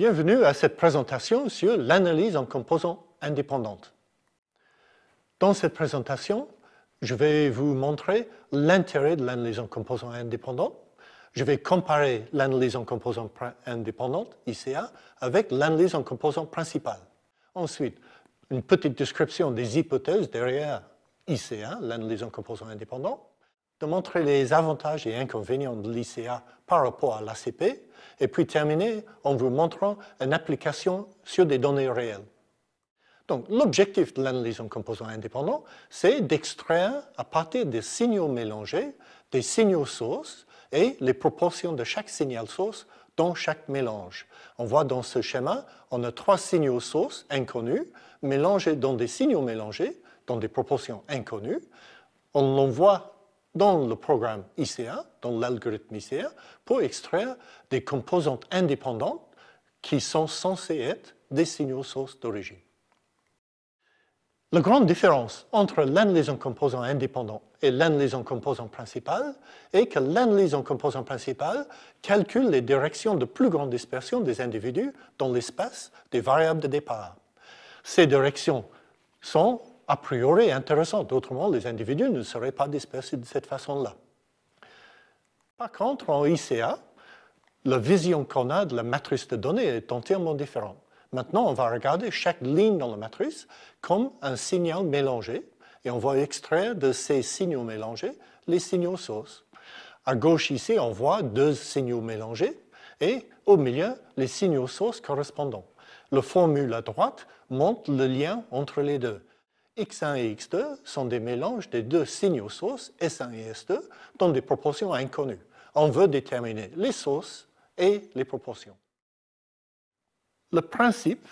Bienvenue à cette présentation sur l'analyse en composants indépendantes. Dans cette présentation, je vais vous montrer l'intérêt de l'analyse en composants indépendants. Je vais comparer l'analyse en composants indépendantes, ICA, avec l'analyse en composants principales. Ensuite, une petite description des hypothèses derrière ICA, l'analyse en composants indépendants de montrer les avantages et inconvénients de l'ICA par rapport à l'ACP, et puis terminer en vous montrant une application sur des données réelles. Donc l'objectif de l'analyse en composants indépendants, c'est d'extraire à partir des signaux mélangés des signaux sources et les proportions de chaque signal source dans chaque mélange. On voit dans ce schéma, on a trois signaux sources inconnus mélangés dans des signaux mélangés dans des proportions inconnues. On l'envoie dans le programme ICA, dans l'algorithme ICA, pour extraire des composantes indépendantes qui sont censées être des signaux sources d'origine. La grande différence entre l'analyse en composants indépendants et l'analyse en composants principales est que l'analyse en composants principales calcule les directions de plus grande dispersion des individus dans l'espace des variables de départ. Ces directions sont a priori intéressante. Autrement, les individus ne seraient pas dispersés de cette façon-là. Par contre, en ICA, la vision qu'on a de la matrice de données est entièrement différente. Maintenant, on va regarder chaque ligne dans la matrice comme un signal mélangé et on va extraire de ces signaux mélangés les signaux sources. À gauche ici, on voit deux signaux mélangés et au milieu, les signaux sources correspondants. La formule à droite montre le lien entre les deux. X1 et X2 sont des mélanges des deux signaux sources, S1 et S2, dans des proportions inconnues. On veut déterminer les sources et les proportions. Le principe,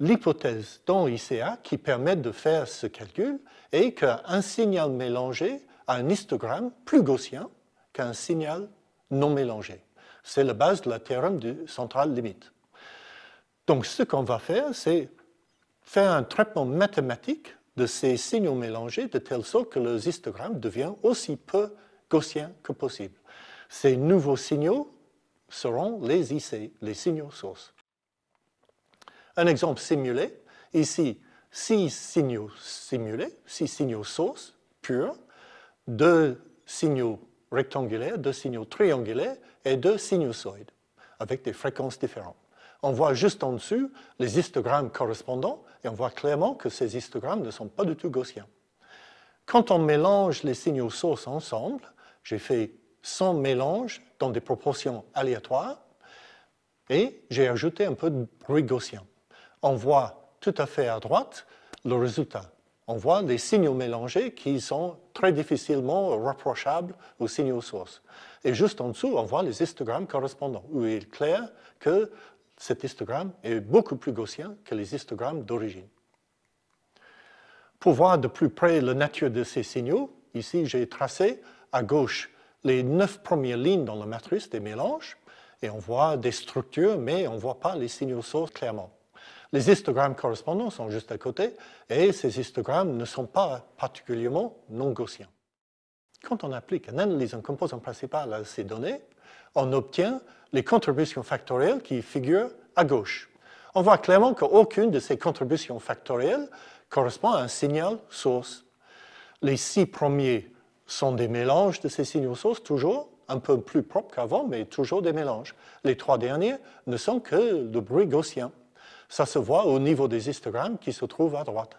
l'hypothèse dans ICA qui permet de faire ce calcul est qu'un signal mélangé a un histogramme plus gaussien qu'un signal non mélangé. C'est la base de la théorème du central limite. Donc ce qu'on va faire, c'est faire un traitement mathématique de ces signaux mélangés de telle sorte que le histogramme devient aussi peu gaussien que possible. Ces nouveaux signaux seront les IC, les signaux sources. Un exemple simulé, ici, six signaux simulés, six signaux sources purs, deux signaux rectangulaires, deux signaux triangulaires et deux sinusoïdes avec des fréquences différentes. On voit juste en dessus les histogrammes correspondants et on voit clairement que ces histogrammes ne sont pas du tout gaussiens. Quand on mélange les signaux sources ensemble, j'ai fait 100 mélanges dans des proportions aléatoires et j'ai ajouté un peu de bruit gaussien. On voit tout à fait à droite le résultat. On voit les signaux mélangés qui sont très difficilement rapprochables aux signaux sources. Et juste en dessous, on voit les histogrammes correspondants, où il est clair que cet histogramme est beaucoup plus gaussien que les histogrammes d'origine. Pour voir de plus près la nature de ces signaux, ici j'ai tracé à gauche les neuf premières lignes dans la matrice des mélanges, et on voit des structures, mais on ne voit pas les signaux sources clairement. Les histogrammes correspondants sont juste à côté, et ces histogrammes ne sont pas particulièrement non gaussiens. Quand on applique une analyse en composant principal à ces données, on obtient les contributions factorielles qui figurent à gauche. On voit clairement qu'aucune de ces contributions factorielles correspond à un signal source. Les six premiers sont des mélanges de ces signaux sources, toujours un peu plus propres qu'avant, mais toujours des mélanges. Les trois derniers ne sont que le bruit gaussien. Ça se voit au niveau des histogrammes qui se trouvent à droite.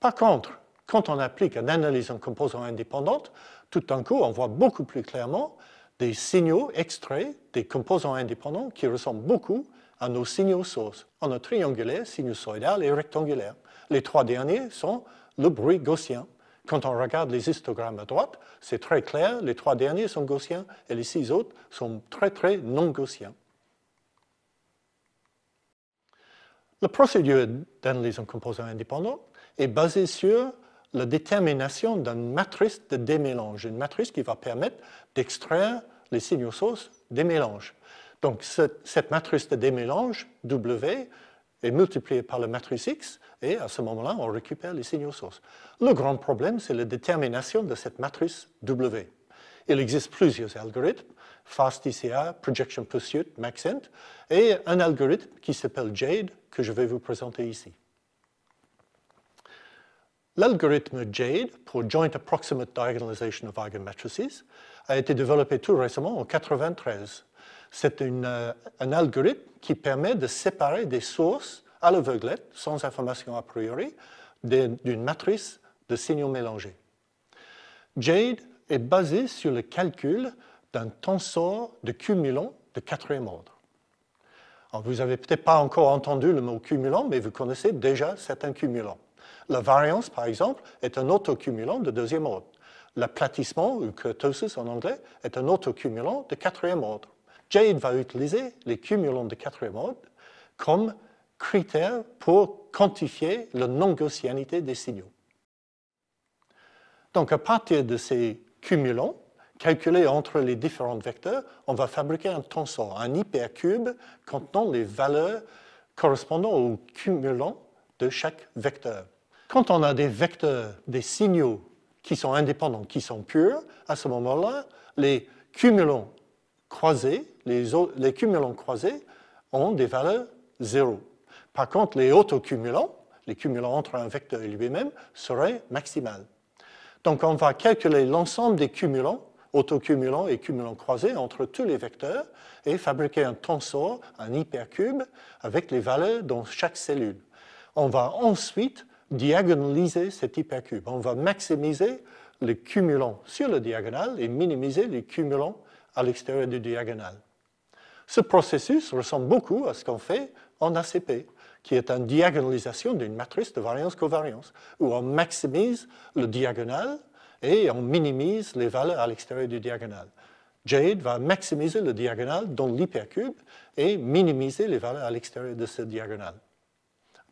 Par contre, quand on applique une analyse en composants indépendante, tout d'un coup, on voit beaucoup plus clairement des signaux extraits des composants indépendants qui ressemblent beaucoup à nos signaux sources, en un triangulaire, sinusoïdal et rectangulaire. Les trois derniers sont le bruit gaussien. Quand on regarde les histogrammes à droite, c'est très clair, les trois derniers sont gaussiens et les six autres sont très très non gaussiens. La procédure d'analyse en composants indépendants est basée sur la détermination d'une matrice de démélange, une matrice qui va permettre d'extraire les signaux sources démélangent. Donc cette, matrice de démélange, W, est multipliée par la matrice X, et à ce moment-là, on récupère les signaux sources. Le grand problème, c'est la détermination de cette matrice W. Il existe plusieurs algorithmes, FastDCA, Projection Pursuit, Maxent, et un algorithme qui s'appelle JADE, que je vais vous présenter ici. L'algorithme JADE pour Joint Approximate Diagonalization of Eigenmatrices a été développé tout récemment en 1993. C'est euh, un algorithme qui permet de séparer des sources à l'aveuglette, sans information a priori, d'une matrice de signaux mélangés. JADE est basé sur le calcul d'un tensor de cumulant de quatrième ordre. vous n'avez peut-être pas encore entendu le mot cumulant, mais vous connaissez déjà certains cumulants. La variance, par exemple, est un autocumulant de deuxième ordre. L'aplatissement, ou kurtosis en anglais, est un autocumulant de quatrième ordre. Jade va utiliser les cumulants de quatrième ordre comme critère pour quantifier la non-gaussianité des signaux. Donc, à partir de ces cumulants, calculés entre les différents vecteurs, on va fabriquer un tensor, un hypercube contenant les valeurs correspondant aux cumulants de chaque vecteur. Quand on a des vecteurs, des signaux qui sont indépendants, qui sont purs, à ce moment-là, les cumulants croisés, les, les croisés ont des valeurs zéro. Par contre, les autocumulants, les cumulants entre un vecteur et lui-même, seraient maximales. Donc on va calculer l'ensemble des cumulants, autocumulants et cumulants croisés entre tous les vecteurs et fabriquer un tensor, un hypercube, avec les valeurs dans chaque cellule. On va ensuite diagonaliser cet hypercube. On va maximiser le cumulant sur le diagonal et minimiser le cumulant à l'extérieur du diagonal. Ce processus ressemble beaucoup à ce qu'on fait en ACP, qui est une diagonalisation d'une matrice de variance-covariance, où on maximise le diagonal et on minimise les valeurs à l'extérieur du diagonal. Jade va maximiser le diagonal dans l'hypercube et minimiser les valeurs à l'extérieur de ce diagonal.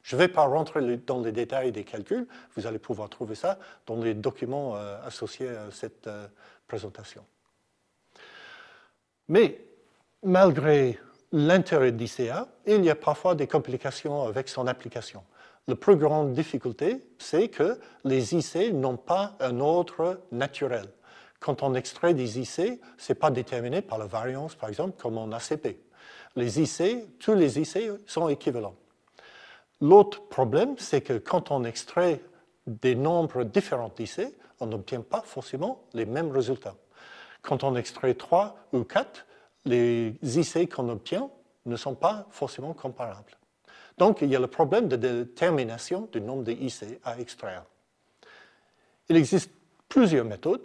Je ne vais pas rentrer dans les détails des calculs, vous allez pouvoir trouver ça dans les documents euh, associés à cette euh, présentation. Mais malgré l'intérêt d'ICA, il y a parfois des complications avec son application. La plus grande difficulté, c'est que les IC n'ont pas un ordre naturel. Quand on extrait des IC, ce n'est pas déterminé par la variance, par exemple, comme en ACP. Les IC, tous les IC sont équivalents. L'autre problème, c'est que quand on extrait des nombres différents d'IC, on n'obtient pas forcément les mêmes résultats. Quand on extrait 3 ou 4, les IC qu'on obtient ne sont pas forcément comparables. Donc, il y a le problème de détermination du nombre d'IC à extraire. Il existe plusieurs méthodes.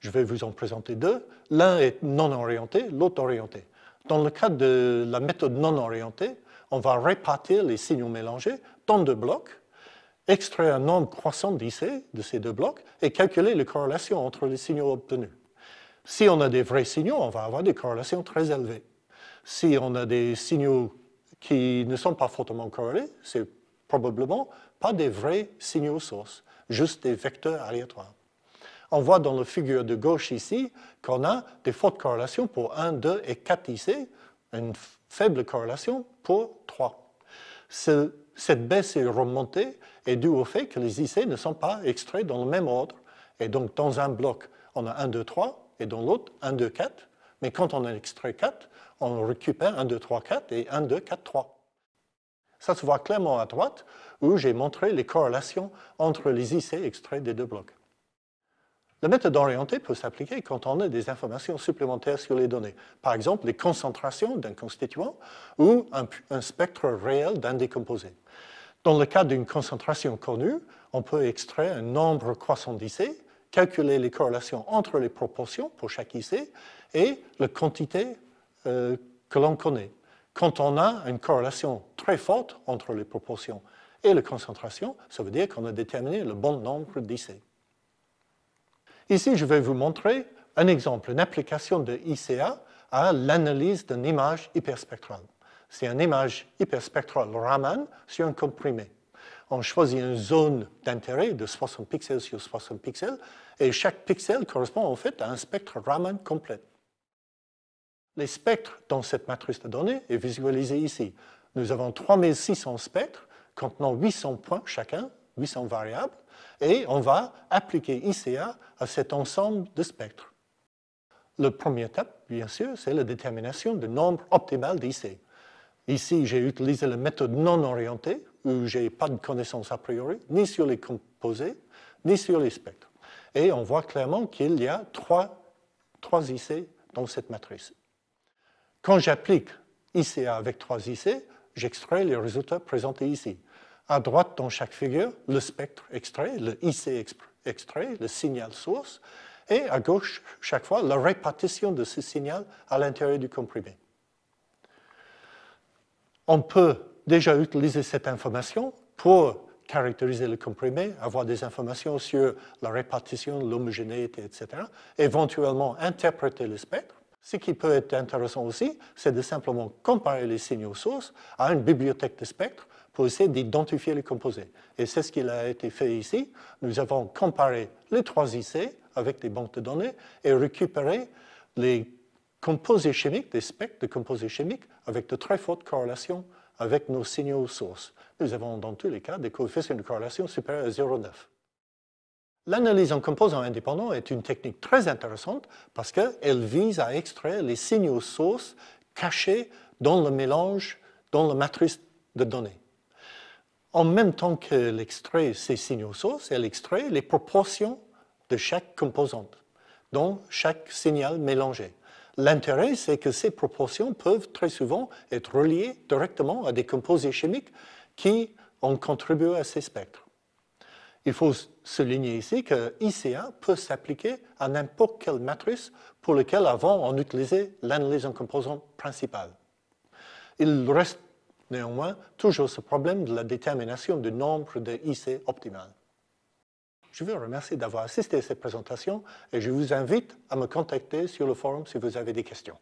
Je vais vous en présenter deux. L'un est non orienté, l'autre orienté. Dans le cas de la méthode non orientée, on va répartir les signaux mélangés dans deux blocs, extraire un nombre croissant d'IC de ces deux blocs et calculer les corrélations entre les signaux obtenus. Si on a des vrais signaux, on va avoir des corrélations très élevées. Si on a des signaux qui ne sont pas fortement corrélés, c'est probablement pas des vrais signaux sources, juste des vecteurs aléatoires. On voit dans la figure de gauche ici qu'on a des fortes corrélations pour 1, 2 et 4 IC, une faible corrélation pour 3. cette baisse et remontée est due au fait que les IC ne sont pas extraits dans le même ordre. Et donc, dans un bloc, on a 1, 2, 3, et dans l'autre, 1, 2, 4. Mais quand on a extrait 4, on récupère 1, 2, 3, 4 et 1, 2, 4, 3. Ça se voit clairement à droite, où j'ai montré les corrélations entre les IC extraits des deux blocs. La méthode orientée peut s'appliquer quand on a des informations supplémentaires sur les données, par exemple les concentrations d'un constituant ou un, spectre réel d'un décomposé. Dans le cas d'une concentration connue, on peut extraire un nombre croissant d'IC, calculer les corrélations entre les proportions pour chaque IC et la quantité euh, que l'on connaît. Quand on a une corrélation très forte entre les proportions et la concentration, ça veut dire qu'on a déterminé le bon nombre d'IC. Ici, je vais vous montrer un exemple, une application de ICA à l'analyse d'une image hyperspectrale. C'est une image hyperspectrale Raman sur un comprimé. On choisit une zone d'intérêt de 60 pixels sur 60 pixels, et chaque pixel correspond en fait à un spectre Raman complet. Les spectres dans cette matrice de données est visualisés ici. Nous avons 3600 spectres contenant 800 points chacun 800 variables, et on va appliquer ICA à cet ensemble de spectres. Le premier étape, bien sûr, c'est la détermination du nombre optimal d'IC. Ici, j'ai utilisé la méthode non orientée, où je n'ai pas de connaissances a priori, ni sur les composés, ni sur les spectres. Et on voit clairement qu'il y a trois, trois IC dans cette matrice. Quand j'applique ICA avec trois IC, j'extrais les résultats présentés ici à droite dans chaque figure, le spectre extrait, le IC extrait, le signal source, et à gauche, chaque fois, la répartition de ce signal à l'intérieur du comprimé. On peut déjà utiliser cette information pour caractériser le comprimé, avoir des informations sur la répartition, l'homogénéité, etc., éventuellement interpréter le spectre. Ce qui peut être intéressant aussi, c'est de simplement comparer les signaux source à une bibliothèque de spectres pour essayer d'identifier les composés. Et c'est ce qui a été fait ici. Nous avons comparé les trois IC avec des banques de données et récupéré les composés chimiques, des spectres de composés chimiques, avec de très fortes corrélations avec nos signaux sources. Nous avons dans tous les cas des coefficients de corrélation supérieurs à 0,9. L'analyse en composants indépendants est une technique très intéressante parce qu'elle vise à extraire les signaux sources cachés dans le mélange, dans la matrice de données en même temps qu'elle extrait ces signaux sources, elle extrait les proportions de chaque composante dans chaque signal mélangé. L'intérêt, c'est que ces proportions peuvent très souvent être reliées directement à des composés chimiques qui ont contribué à ces spectres. Il faut souligner ici que ICA peut s'appliquer à n'importe quelle matrice pour laquelle avant on utilisait l'analyse en composante principale. Il reste Néanmoins, toujours ce problème de la détermination du nombre de IC optimal. Je vous remercie d'avoir assisté à cette présentation et je vous invite à me contacter sur le forum si vous avez des questions.